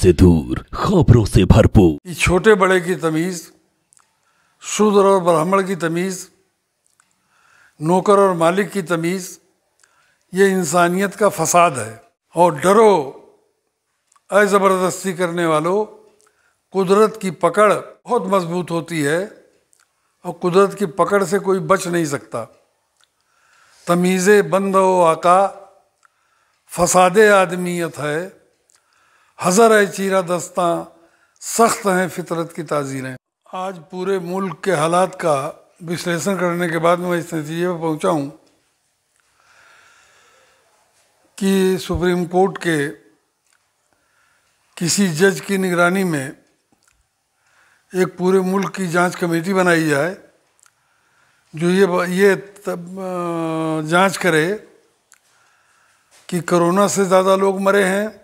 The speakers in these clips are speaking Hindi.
से दूर खबरों से भरपूर छोटे बड़े की तमीज शूद्र और ब्राह्मण की तमीज नौकर और मालिक की तमीज ये इंसानियत का फसाद है और डरो ज़बरदस्ती करने वालों कुदरत की पकड़ बहुत मजबूत होती है और कुदरत की पकड़ से कोई बच नहीं सकता तमीजे बंद हो आका फसाद आदमीयत है हज़र है चीरा दस्ता सख्त हैं फितरत की ताजीरें आज पूरे मुल्क के हालात का विश्लेषण करने के बाद मैं इस नतीजे पर पहुंचा हूं कि सुप्रीम कोर्ट के किसी जज की निगरानी में एक पूरे मुल्क की जांच कमेटी बनाई जाए जो ये ये तब जांच करे कि कोरोना से ज़्यादा लोग मरे हैं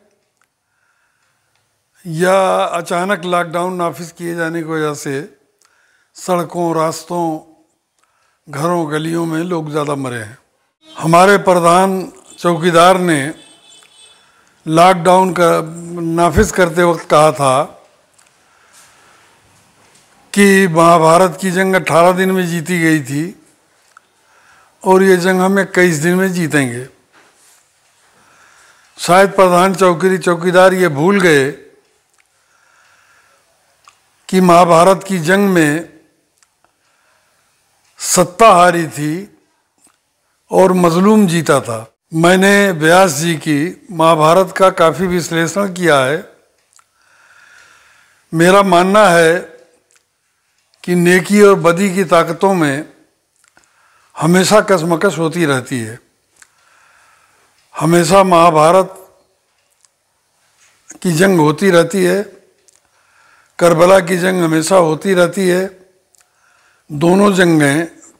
या अचानक लॉकडाउन नाफिज किए जाने की वजह से सड़कों रास्तों घरों गलियों में लोग ज़्यादा मरे हैं हमारे प्रधान चौकीदार ने लॉकडाउन का नाफिज करते वक्त कहा था कि महाभारत की जंग 18 दिन में जीती गई थी और ये जंग हम इक्कीस दिन में जीतेंगे शायद प्रधान चौकी चौकीदार ये भूल गए कि महाभारत की जंग में सत्ता हारी थी और मजलूम जीता था मैंने व्यास जी की महाभारत का काफ़ी विश्लेषण किया है मेरा मानना है कि नेकी और बदी की ताकतों में हमेशा कसमकश होती रहती है हमेशा महाभारत की जंग होती रहती है करबला की जंग हमेशा होती रहती है दोनों जंगें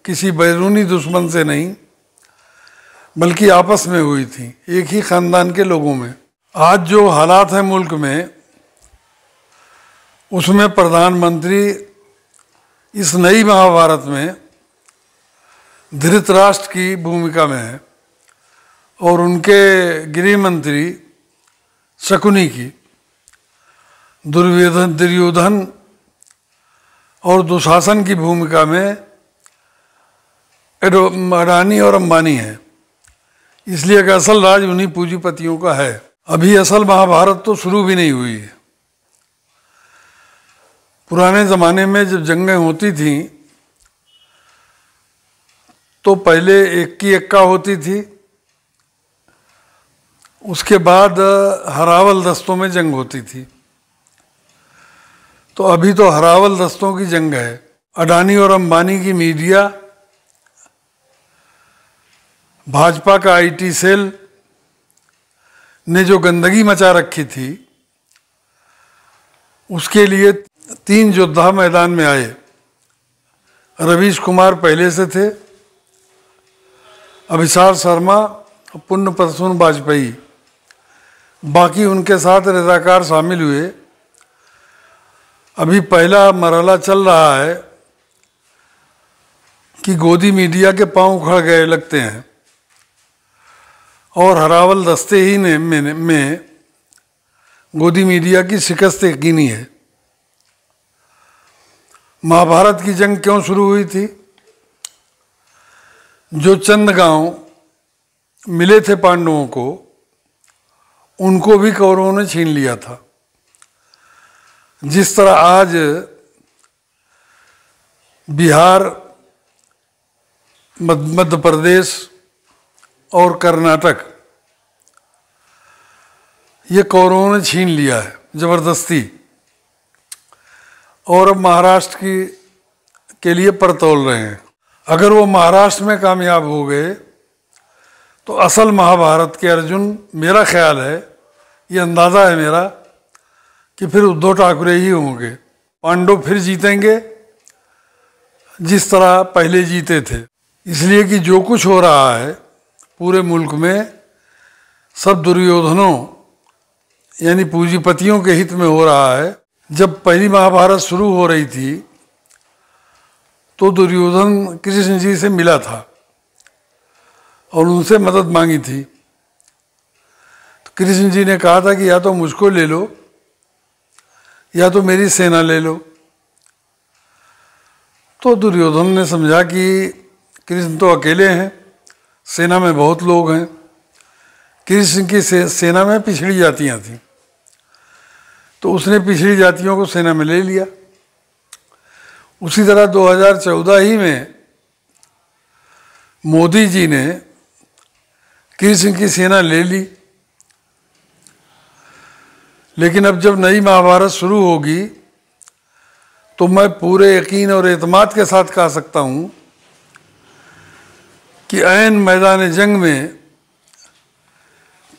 किसी बैरूनी दुश्मन से नहीं बल्कि आपस में हुई थी एक ही ख़ानदान के लोगों में आज जो हालात हैं मुल्क में उसमें प्रधानमंत्री इस नई महाभारत में धृतराष्ट्र की भूमिका में है और उनके गृह मंत्री शकुनी की दुर्योधन दुर्योधन और दुशासन की भूमिका में अडानी और अंबानी है इसलिए कि असल राज उन्हीं पूंजीपतियों का है अभी असल महाभारत तो शुरू भी नहीं हुई है पुराने ज़माने में जब जंगें होती थीं तो पहले एक की एक्का होती थी उसके बाद हरावल दस्तों में जंग होती थी तो अभी तो हरावल दस्तों की जंग है अडानी और अंबानी की मीडिया भाजपा का आईटी सेल ने जो गंदगी मचा रखी थी उसके लिए तीन योद्धा मैदान में आए रवीश कुमार पहले से थे अभिसार शर्मा पुण्य प्रसून वाजपेयी बाकी उनके साथ रजाकार शामिल हुए अभी पहला मरहला चल रहा है कि गोदी मीडिया के पांव उखड़ गए लगते हैं और हरावल दस्ते ही ने में, में गोदी मीडिया की शिकस्त यकीनी है महाभारत की जंग क्यों शुरू हुई थी जो चंद गांव मिले थे पांडवों को उनको भी कौरवों ने छीन लिया था जिस तरह आज बिहार मध्य प्रदेश और कर्नाटक ये कोरोना ने छीन लिया है ज़बरदस्ती और अब महाराष्ट्र की के लिए परतोल रहे हैं अगर वो महाराष्ट्र में कामयाब हो गए तो असल महाभारत के अर्जुन मेरा ख्याल है ये अंदाज़ा है मेरा कि फिर उद्धव ठाकरे ही होंगे पांडव फिर जीतेंगे जिस तरह पहले जीते थे इसलिए कि जो कुछ हो रहा है पूरे मुल्क में सब दुर्योधनों यानी पूंजीपतियों के हित में हो रहा है जब पहली महाभारत शुरू हो रही थी तो दुर्योधन कृष्ण जी से मिला था और उनसे मदद मांगी थी तो कृष्ण जी ने कहा था कि या तो मुझको ले लो या तो मेरी सेना ले लो तो दुर्योधन ने समझा कि कृष्ण तो अकेले हैं सेना में बहुत लोग हैं कृष्ण की से, सेना में पिछड़ी जातियाँ थीं तो उसने पिछड़ी जातियों को सेना में ले लिया उसी तरह 2014 ही में मोदी जी ने कृष्ण की सेना ले ली लेकिन अब जब नई महाभारत शुरू होगी तो मैं पूरे यकीन और एतमाद के साथ कह सकता हूँ कि ऐन मैदान जंग में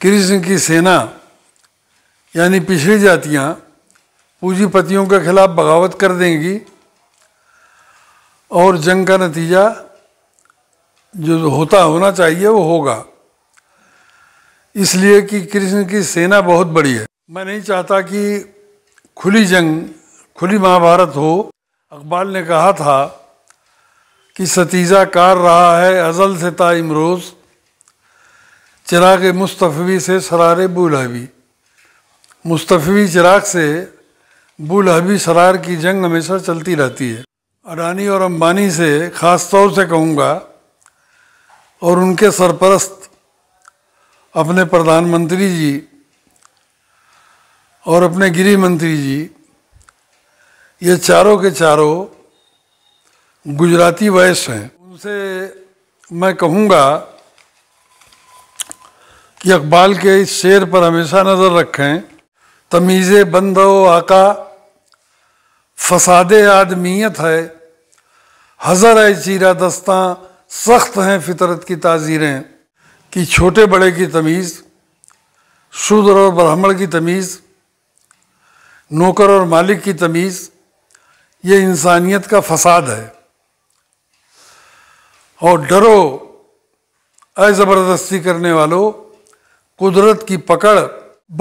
कृष्ण की सेना यानी पिछड़ी जातियाँ पूंजीपतियों के खिलाफ बगावत कर देंगी और जंग का नतीजा जो होता होना चाहिए वो होगा इसलिए कि कृष्ण की सेना बहुत बड़ी है मैं नहीं चाहता कि खुली जंग खुली महाभारत हो अकबाल ने कहा था कि सतीजा कार रहा है अजल से ता इमरोज़ चिराग मुस्तफ़ी से सरार बूलहबी मुस्तफ़ी चिराग से बूलहबी सरार की जंग हमेशा चलती रहती है अडानी और अंबानी से ख़ास तौर से कहूँगा और उनके सरपरस्त अपने प्रधानमंत्री जी और अपने गृह मंत्री जी ये चारों के चारों गुजराती वयस हैं उनसे मैं कहूँगा कि अकबाल के इस शेर पर हमेशा नज़र रखें तमीज़े बंदो आका फसाद आदमीयत है हज़र है चीरा दस्ता सख्त हैं फितरत की ताजीरें कि छोटे बड़े की तमीज़ शूद्र और ब्राह्मण की तमीज़ नौकर और मालिक की तमीज़ ये इंसानियत का फसाद है और डरो ज़बरदस्ती करने वालों कुदरत की पकड़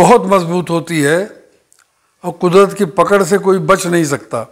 बहुत मजबूत होती है और कुदरत की पकड़ से कोई बच नहीं सकता